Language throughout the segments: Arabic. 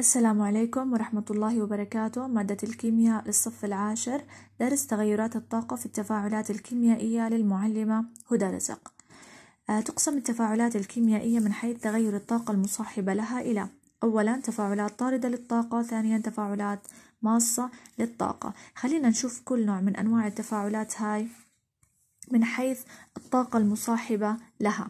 السلام عليكم ورحمة الله وبركاته مادة الكيمياء للصف العاشر درس تغيرات الطاقة في التفاعلات الكيميائية للمعلمة هدى رزق آه، تقسم التفاعلات الكيميائية من حيث تغير الطاقة المصاحبة لها إلى أولا تفاعلات طاردة للطاقة ثانيا تفاعلات ماصة للطاقة خلينا نشوف كل نوع من أنواع التفاعلات هاي من حيث الطاقة المصاحبة لها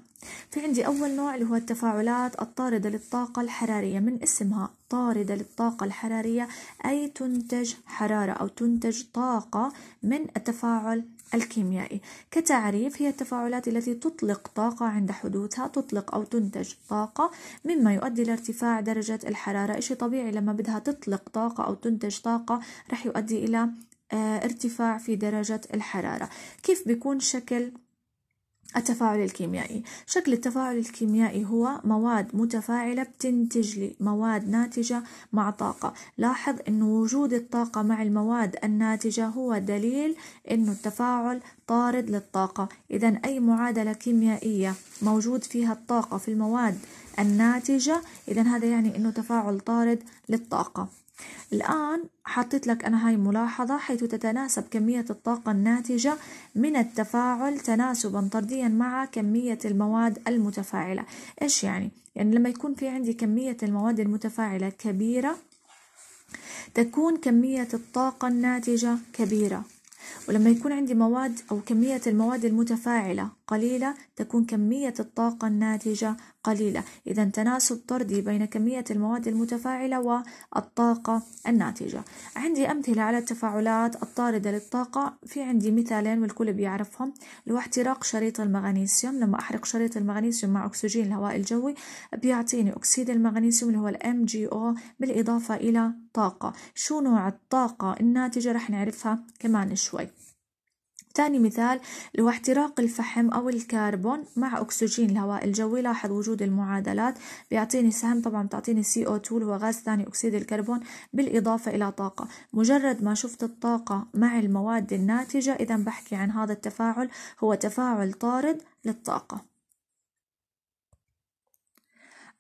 في عندي أول نوع اللي هو التفاعلات الطاردة للطاقة الحرارية من اسمها طاردة للطاقة الحرارية أي تنتج حرارة أو تنتج طاقة من التفاعل الكيميائي كتعريف هي التفاعلات التي تطلق طاقة عند حدوثها تطلق أو تنتج طاقة مما يؤدي لارتفاع درجة الحرارة إشي طبيعي لما بدها تطلق طاقة أو تنتج طاقة رح يؤدي إلى آه، ارتفاع في درجة الحرارة كيف بيكون شكل التفاعل الكيميائي شكل التفاعل الكيميائي هو مواد متفاعلة بتنتج لي مواد ناتجة مع طاقة لاحظ أن وجود الطاقة مع المواد الناتجة هو دليل أن التفاعل طارد للطاقة إذا أي معادلة كيميائية موجود فيها الطاقة في المواد الناتجة إذا هذا يعني أنه تفاعل طارد للطاقة الآن حطيت لك أنا هاي ملاحظة حيث تتناسب كمية الطاقة الناتجة من التفاعل تناسبا طرديا مع كمية المواد المتفاعلة إيش يعني؟ يعني لما يكون في عندي كمية المواد المتفاعلة كبيرة تكون كمية الطاقة الناتجة كبيرة ولما يكون عندي مواد أو كمية المواد المتفاعلة قليلة تكون كمية الطاقة الناتجة قليلة إذا تناسب طردي بين كمية المواد المتفاعلة والطاقة الناتجة عندي أمثلة على التفاعلات الطاردة للطاقة في عندي مثالين والكل بيعرفهم اللي هو احتراق شريط المغنيسيوم لما أحرق شريط المغنيسيوم مع أكسجين الهواء الجوي بيعطيني أكسيد المغنيسيوم اللي هو الام جي او بالإضافة إلى طاقة شو نوع الطاقة الناتجة رح نعرفها كمان شوي تاني مثال هو احتراق الفحم أو الكربون مع أكسجين الهواء الجوي لاحظ وجود المعادلات بيعطيني سهم طبعا بتعطيني سي 2 اللي هو غاز ثاني أكسيد الكربون بالإضافة إلى طاقة مجرد ما شفت الطاقة مع المواد الناتجة إذا بحكي عن هذا التفاعل هو تفاعل طارد للطاقة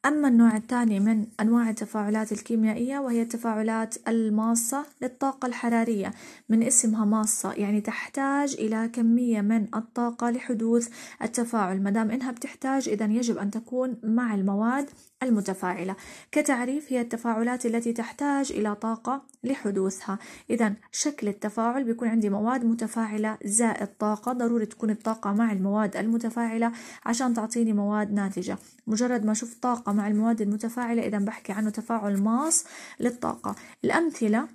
أما النوع الثاني من أنواع التفاعلات الكيميائية وهي التفاعلات الماصة للطاقة الحرارية من اسمها ماصة يعني تحتاج إلى كمية من الطاقة لحدوث التفاعل مدام إنها بتحتاج إذا يجب أن تكون مع المواد المتفاعلة كتعريف هي التفاعلات التي تحتاج إلى طاقة لحدوثها إذا شكل التفاعل بيكون عندي مواد متفاعلة زائد طاقة ضروري تكون الطاقة مع المواد المتفاعلة عشان تعطيني مواد ناتجة مجرد ما أشوف طاقة مع المواد المتفاعلة إذا بحكي عنه تفاعل ماص للطاقة الأمثلة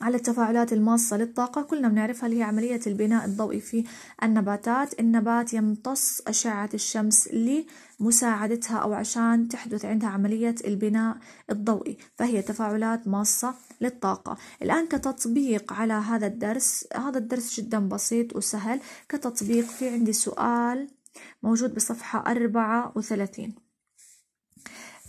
على التفاعلات الماصة للطاقة كلنا بنعرفها اللي هي عملية البناء الضوئي في النباتات النبات يمتص أشعة الشمس لمساعدتها أو عشان تحدث عندها عملية البناء الضوئي فهي تفاعلات ماصة للطاقة الآن كتطبيق على هذا الدرس هذا الدرس جدا بسيط وسهل كتطبيق في عندي سؤال موجود بصفحة 34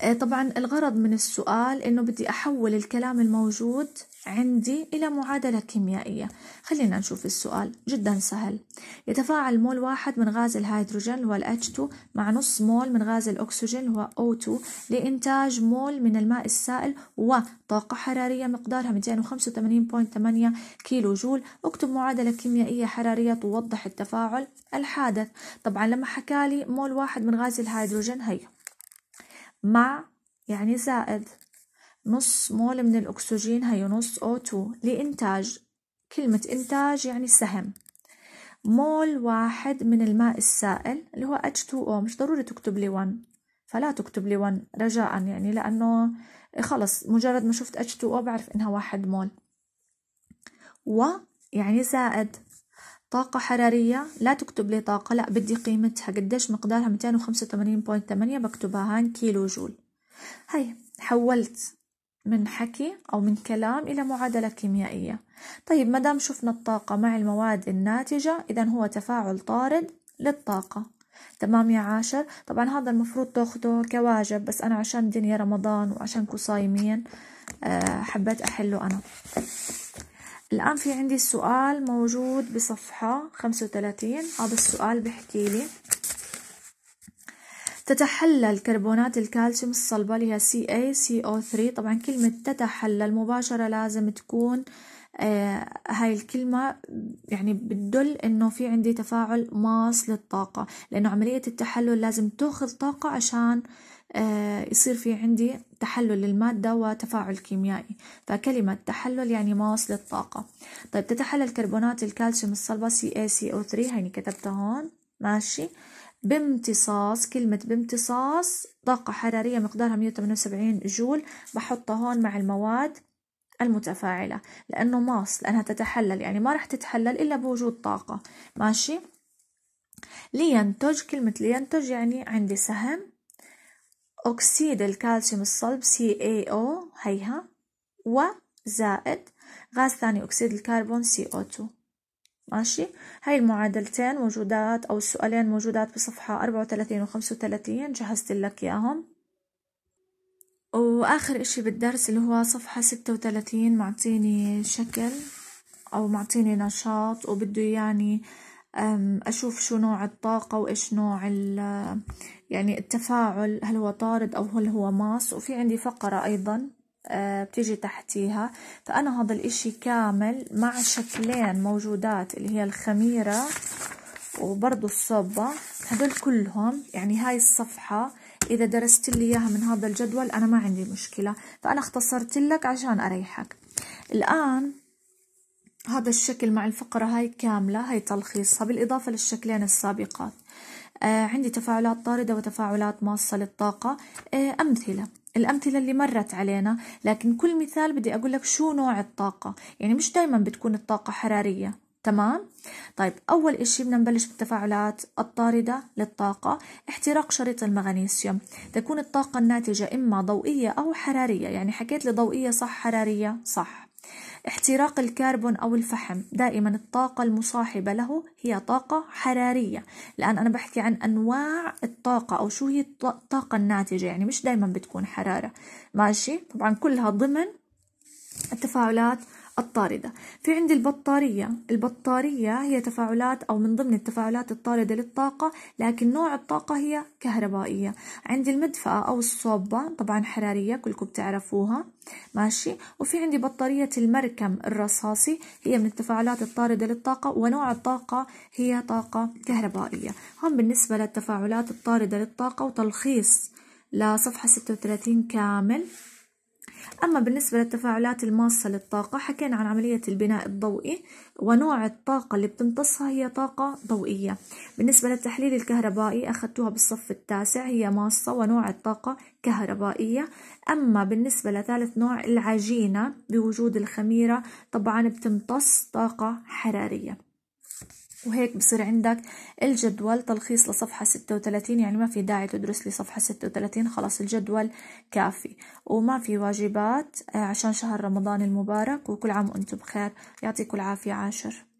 آه، طبعا الغرض من السؤال انه بدي احول الكلام الموجود عندي الى معادله كيميائيه خلينا نشوف السؤال جدا سهل يتفاعل مول واحد من غاز الهيدروجين هو H2 مع نص مول من غاز الاكسجين هو O2 لانتاج مول من الماء السائل وطاقه حراريه مقدارها 285.8 كيلو جول اكتب معادله كيميائيه حراريه توضح التفاعل الحادث طبعا لما حكالي مول واحد من غاز الهيدروجين هي مع يعني زائد نص مول من الأكسجين هي نص O2 لإنتاج كلمة إنتاج يعني سهم مول واحد من الماء السائل اللي هو H2O مش ضروري تكتب لي 1 فلا تكتب لي 1 رجاء يعني لأنه خلص مجرد ما شفت H2O بعرف إنها واحد مول و يعني زائد طاقة حرارية لا تكتب لي طاقة لا بدي قيمتها قديش مقدارها 285.8 بكتبها هان كيلو جول هاي حولت من حكي أو من كلام إلى معادلة كيميائية طيب مدام شفنا الطاقة مع المواد الناتجة إذا هو تفاعل طارد للطاقة تمام يا عاشر طبعا هذا المفروض تاخده كواجب بس أنا عشان دنيا رمضان وعشان كو صايمين آه، حبيت أحله أنا الآن في عندي سؤال موجود بصفحة 35 هذا السؤال بحكي لي تتحلل كربونات الكالسيوم الصلبة اللي هي CaCO3 طبعا كلمة تتحلل مباشرة لازم تكون آه هاي الكلمة يعني بتدل انه في عندي تفاعل ماس للطاقة لانه عملية التحلل لازم تاخذ طاقة عشان آه يصير في عندي تحلل للمادة وتفاعل كيميائي فكلمة تحلل يعني مواصلة للطاقة طيب تتحلل كربونات الكالسيوم الصلبة CaCO3 هيني كتبتها هون ماشي بامتصاص كلمة بامتصاص طاقة حرارية مقدارها 178 جول بحطها هون مع المواد المتفاعلة لأنه ماص لأنها تتحلل يعني ما راح تتحلل إلا بوجود طاقة ماشي لينتج كلمة لينتج يعني عندي سهم أكسيد الكالسيوم الصلب CaO هيها وزائد غاز ثاني أكسيد الكربون CO2 ماشي هاي المعادلتين موجودات أو السؤالين موجودات بصفحة 34 و 35 جهزت لك إياهم وآخر إشي بالدرس اللي هو صفحة 36 معطيني شكل أو معطيني نشاط وبده يعني أشوف شو نوع الطاقة وإيش نوع يعني التفاعل هل هو طارد أو هل هو ماس وفي عندي فقرة أيضا أه، بتيجي تحتيها فأنا هذا الإشي كامل مع شكلين موجودات اللي هي الخميرة وبرضو الصبة هدول كلهم يعني هاي الصفحة إذا درست لي إياها من هذا الجدول أنا ما عندي مشكلة فأنا اختصرت لك عشان أريحك الآن هذا الشكل مع الفقرة هاي كاملة هاي تلخيصها بالإضافة للشكلين السابقات آه عندي تفاعلات طاردة وتفاعلات ماصة للطاقة آه أمثلة الأمثلة اللي مرت علينا لكن كل مثال بدي أقول لك شو نوع الطاقة يعني مش دايما بتكون الطاقة حرارية تمام طيب أول إشي بدنا نبلش بالتفاعلات الطاردة للطاقة احتراق شريط المغنيسيوم تكون الطاقة الناتجة إما ضوئية أو حرارية يعني حكيت لي ضوئية صح حرارية صح احتراق الكربون أو الفحم دائما الطاقة المصاحبة له هي طاقة حرارية الآن أنا بحكي عن أنواع الطاقة أو شو هي الطاقة الناتجة يعني مش دائما بتكون حرارة ماشي طبعا كلها ضمن التفاعلات الطاردة في عندي البطارية البطارية هي تفاعلات أو من ضمن التفاعلات الطاردة للطاقة لكن نوع الطاقة هي كهربائية عندي المدفأة أو الصوبة طبعا حرارية كلكم بتعرفوها ماشي وفي عندي بطارية المركم الرصاصي هي من التفاعلات الطاردة للطاقة ونوع الطاقة هي طاقة كهربائية هم بالنسبة للتفاعلات الطاردة للطاقة وتلخيص لصفحة 36 كامل أما بالنسبة للتفاعلات الماصة للطاقة حكينا عن عملية البناء الضوئي ونوع الطاقة اللي بتمتصها هي طاقة ضوئية بالنسبة للتحليل الكهربائي أخذتوها بالصف التاسع هي ماصة ونوع الطاقة كهربائية أما بالنسبة لثالث نوع العجينة بوجود الخميرة طبعا بتمتص طاقة حرارية وهيك بصير عندك الجدول تلخيص لصفحة 36 يعني ما في داعي تدرس لي صفحة 36 خلاص الجدول كافي وما في واجبات آه، عشان شهر رمضان المبارك وكل عام وانتم بخير يعطيكم العافية عاشر